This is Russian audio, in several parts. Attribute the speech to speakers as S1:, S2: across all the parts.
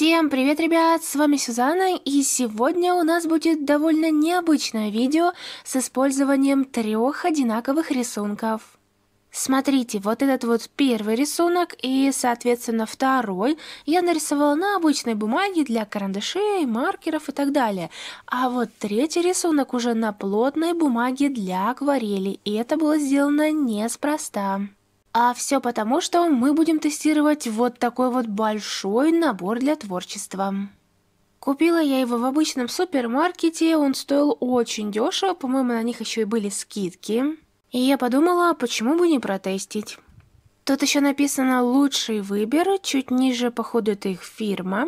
S1: Всем привет, ребят! С вами Сюзанна, и сегодня у нас будет довольно необычное видео с использованием трех одинаковых рисунков. Смотрите, вот этот вот первый рисунок и, соответственно, второй я нарисовала на обычной бумаге для карандашей, маркеров и так далее. А вот третий рисунок уже на плотной бумаге для акварели, и это было сделано неспроста. А все потому, что мы будем тестировать вот такой вот большой набор для творчества. Купила я его в обычном супермаркете, он стоил очень дешево, по-моему, на них еще и были скидки. И я подумала, почему бы не протестить. Тут еще написано «Лучший выбор», чуть ниже, походу, это их фирма.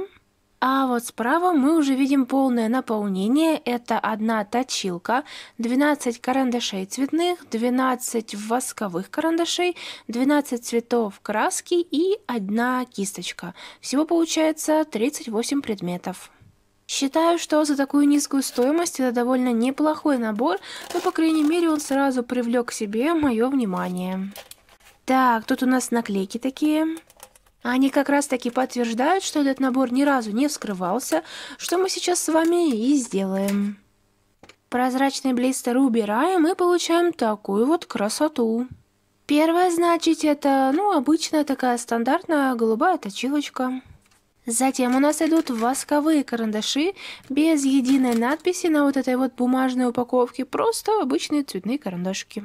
S1: А вот справа мы уже видим полное наполнение. Это одна точилка, 12 карандашей цветных, 12 восковых карандашей, 12 цветов краски и одна кисточка. Всего получается 38 предметов. Считаю, что за такую низкую стоимость это довольно неплохой набор, но, по крайней мере, он сразу привлек к себе мое внимание. Так, тут у нас наклейки такие. Они как раз-таки подтверждают, что этот набор ни разу не вскрывался, что мы сейчас с вами и сделаем. Прозрачный блистер убираем и получаем такую вот красоту. Первое, значит, это, ну, обычная такая стандартная голубая точилочка. Затем у нас идут восковые карандаши без единой надписи на вот этой вот бумажной упаковке, просто обычные цветные карандашики.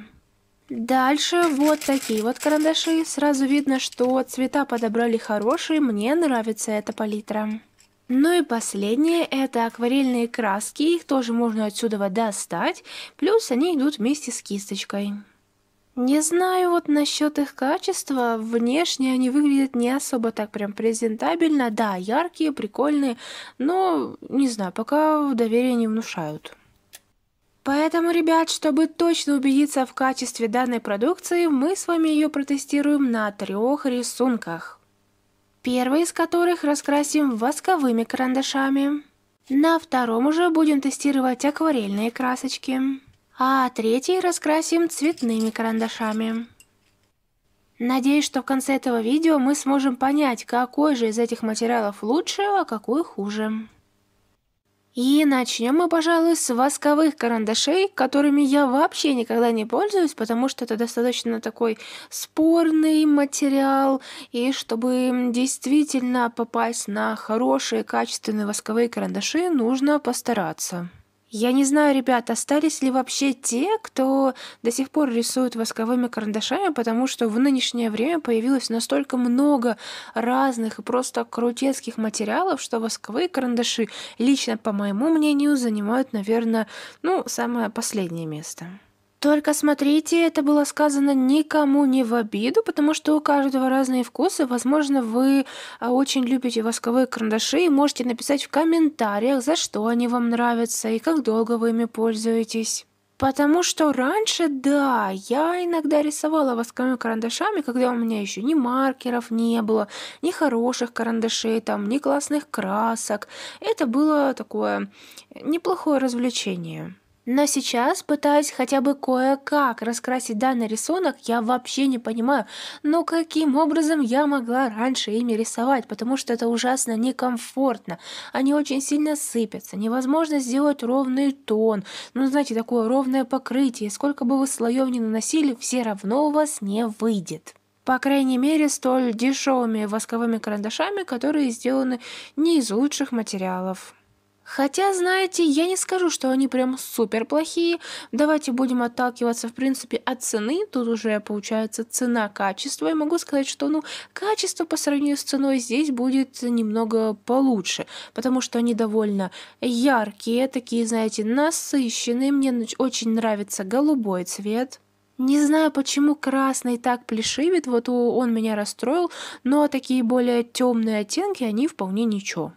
S1: Дальше вот такие вот карандаши. Сразу видно, что цвета подобрали хорошие, мне нравится эта палитра. Ну и последнее – это акварельные краски, их тоже можно отсюда достать, плюс они идут вместе с кисточкой. Не знаю вот насчет их качества, внешне они выглядят не особо так прям презентабельно, да, яркие, прикольные, но не знаю, пока доверия не внушают. Поэтому, ребят, чтобы точно убедиться в качестве данной продукции, мы с вами ее протестируем на трех рисунках. Первый из которых раскрасим восковыми карандашами. На втором уже будем тестировать акварельные красочки. А третий раскрасим цветными карандашами. Надеюсь, что в конце этого видео мы сможем понять, какой же из этих материалов лучше, а какой хуже. И начнем мы, пожалуй, с восковых карандашей, которыми я вообще никогда не пользуюсь, потому что это достаточно такой спорный материал, и чтобы действительно попасть на хорошие качественные восковые карандаши, нужно постараться. Я не знаю, ребят, остались ли вообще те, кто до сих пор рисует восковыми карандашами, потому что в нынешнее время появилось настолько много разных и просто крутецких материалов, что восковые карандаши, лично по моему мнению, занимают, наверное, ну, самое последнее место. Только смотрите, это было сказано никому не в обиду, потому что у каждого разные вкусы. Возможно, вы а, очень любите восковые карандаши и можете написать в комментариях, за что они вам нравятся и как долго вы ими пользуетесь. Потому что раньше, да, я иногда рисовала восковыми карандашами, когда у меня еще ни маркеров не было, ни хороших карандашей, там, ни классных красок. Это было такое э, неплохое развлечение. Но сейчас пытаюсь хотя бы кое-как раскрасить данный рисунок, я вообще не понимаю, ну каким образом я могла раньше ими рисовать, потому что это ужасно некомфортно. Они очень сильно сыпятся, невозможно сделать ровный тон, ну знаете, такое ровное покрытие, сколько бы вы слоев ни наносили, все равно у вас не выйдет по крайней мере, столь дешевыми восковыми карандашами, которые сделаны не из лучших материалов. Хотя, знаете, я не скажу, что они прям супер плохие. Давайте будем отталкиваться, в принципе, от цены. Тут уже получается цена-качество. И могу сказать, что, ну, качество по сравнению с ценой здесь будет немного получше, потому что они довольно яркие, такие, знаете, насыщенные. Мне очень нравится голубой цвет. Не знаю, почему красный так плешивит, вот он меня расстроил, но такие более темные оттенки, они вполне ничего.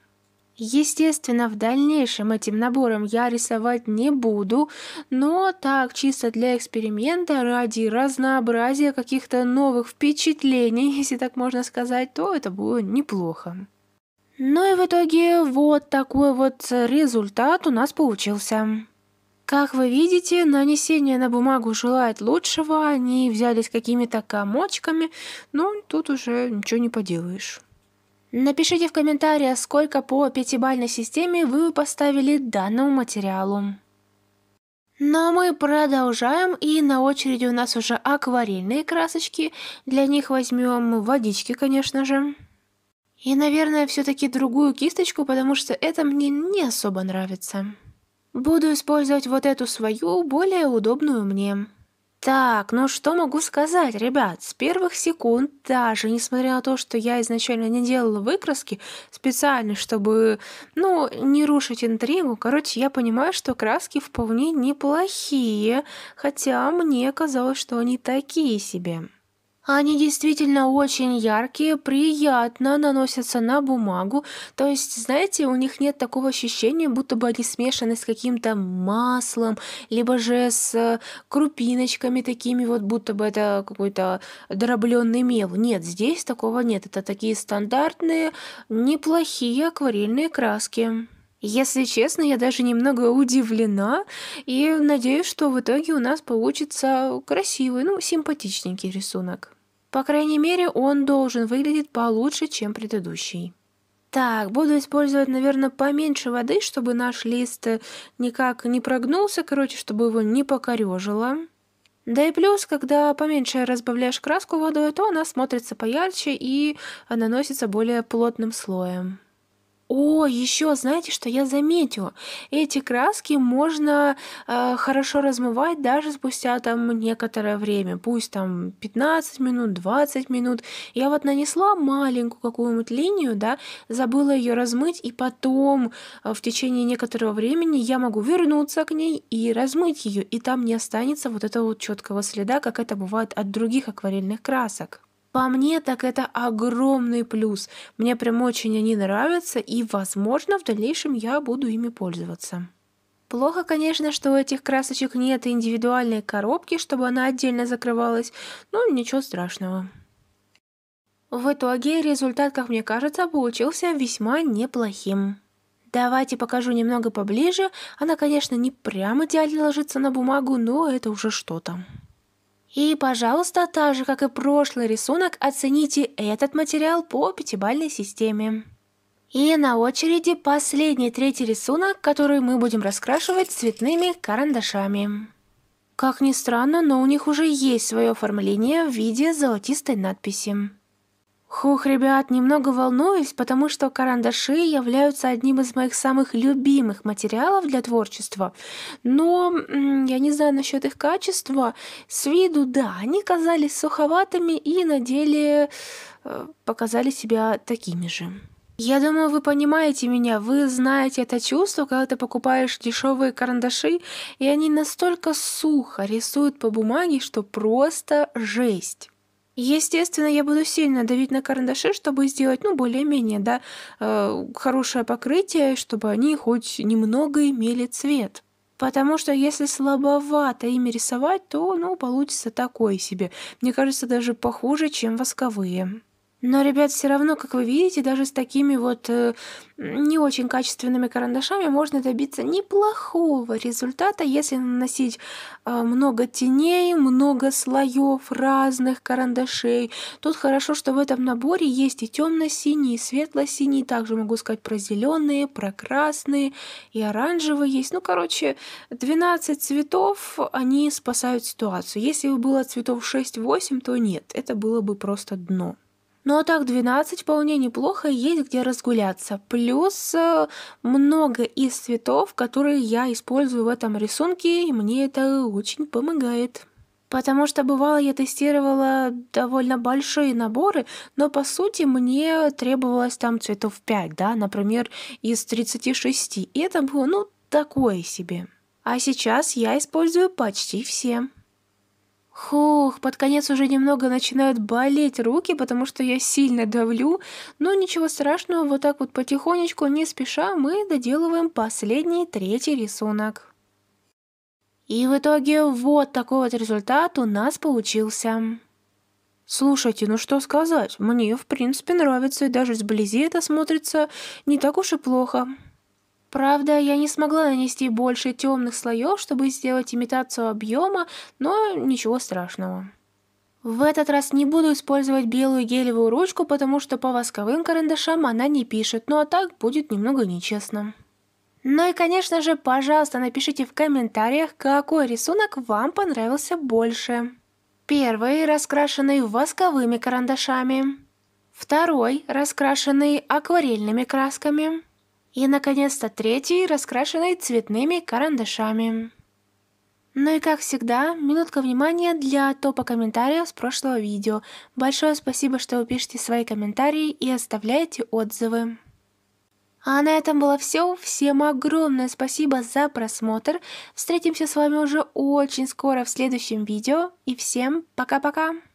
S1: Естественно, в дальнейшем этим набором я рисовать не буду, но так, чисто для эксперимента, ради разнообразия каких-то новых впечатлений, если так можно сказать, то это было неплохо. Ну и в итоге вот такой вот результат у нас получился. Как вы видите, нанесение на бумагу желает лучшего, они взялись какими-то комочками, но ну, тут уже ничего не поделаешь. Напишите в комментариях, сколько по пятибалльной системе вы поставили данному материалу. Но ну, а мы продолжаем, и на очереди у нас уже акварельные красочки. Для них возьмем водички, конечно же. И, наверное, все-таки другую кисточку, потому что это мне не особо нравится. Буду использовать вот эту свою, более удобную мне. Так, ну что могу сказать, ребят, с первых секунд, даже несмотря на то, что я изначально не делала выкраски специально, чтобы, ну, не рушить интригу, короче, я понимаю, что краски вполне неплохие, хотя мне казалось, что они такие себе. Они действительно очень яркие, приятно наносятся на бумагу. То есть, знаете, у них нет такого ощущения, будто бы они смешаны с каким-то маслом, либо же с э, крупиночками такими, вот будто бы это какой-то дробленный мел. Нет, здесь такого нет. Это такие стандартные, неплохие акварельные краски. Если честно, я даже немного удивлена и надеюсь, что в итоге у нас получится красивый, ну, симпатичненький рисунок. По крайней мере, он должен выглядеть получше, чем предыдущий. Так, буду использовать, наверное, поменьше воды, чтобы наш лист э, никак не прогнулся, короче, чтобы его не покорежило. Да и плюс, когда поменьше разбавляешь краску водой, то она смотрится поярче и наносится более плотным слоем. О, еще знаете, что я заметила? Эти краски можно э, хорошо размывать даже спустя там некоторое время, пусть там 15 минут, 20 минут. Я вот нанесла маленькую какую-нибудь линию, да, забыла ее размыть, и потом э, в течение некоторого времени я могу вернуться к ней и размыть ее, и там не останется вот этого вот четкого следа, как это бывает от других акварельных красок по мне, так это огромный плюс. Мне прям очень они нравятся, и, возможно, в дальнейшем я буду ими пользоваться. Плохо, конечно, что у этих красочек нет индивидуальной коробки, чтобы она отдельно закрывалась, но ничего страшного. В итоге результат, как мне кажется, получился весьма неплохим. Давайте покажу немного поближе. Она, конечно, не прям идеально ложится на бумагу, но это уже что-то. И, пожалуйста, так же, как и прошлый рисунок, оцените этот материал по пятибалльной системе. И на очереди последний третий рисунок, который мы будем раскрашивать цветными карандашами. Как ни странно, но у них уже есть свое оформление в виде золотистой надписи. Хух, ребят, немного волнуюсь, потому что карандаши являются одним из моих самых любимых материалов для творчества. Но я не знаю насчет их качества. С виду, да, они казались суховатыми и на деле э, показали себя такими же. Я думаю, вы понимаете меня, вы знаете это чувство, когда ты покупаешь дешевые карандаши, и они настолько сухо рисуют по бумаге, что просто жесть. Естественно, я буду сильно давить на карандаши, чтобы сделать, ну, более-менее, да, э, хорошее покрытие, чтобы они хоть немного имели цвет. Потому что если слабовато ими рисовать, то, ну, получится такое себе. Мне кажется, даже похуже, чем восковые. Но, ребят, все равно, как вы видите, даже с такими вот э, не очень качественными карандашами можно добиться неплохого результата, если наносить э, много теней, много слоев разных карандашей. Тут хорошо, что в этом наборе есть и темно-синий, и светло-синий, также могу сказать про зеленые, про красные, и оранжевые есть. Ну, короче, 12 цветов, они спасают ситуацию. Если бы было цветов 6-8, то нет, это было бы просто дно. Ну а так 12 вполне неплохо, есть где разгуляться. Плюс э, много из цветов, которые я использую в этом рисунке, и мне это очень помогает. Потому что бывало я тестировала довольно большие наборы, но по сути мне требовалось там цветов 5, да, например, из 36. И это было, ну, такое себе. А сейчас я использую почти все. Хух, под конец уже немного начинают болеть руки, потому что я сильно давлю, но ничего страшного, вот так вот потихонечку, не спеша, мы доделываем последний, третий рисунок. И в итоге вот такой вот результат у нас получился. Слушайте, ну что сказать, мне в принципе нравится, и даже сблизи это смотрится не так уж и плохо. Правда, я не смогла нанести больше темных слоев, чтобы сделать имитацию объема, но ничего страшного. В этот раз не буду использовать белую гелевую ручку, потому что по восковым карандашам она не пишет, ну а так будет немного нечестно. Ну и конечно же, пожалуйста, напишите в комментариях, какой рисунок вам понравился больше. Первый, раскрашенный восковыми карандашами. Второй, раскрашенный акварельными красками. И, наконец-то, третий, раскрашенный цветными карандашами. Ну и как всегда, минутка внимания для топа комментариев с прошлого видео. Большое спасибо, что вы пишете свои комментарии и оставляете отзывы. А на этом было все. Всем огромное спасибо за просмотр. Встретимся с вами уже очень скоро в следующем видео. И всем пока-пока!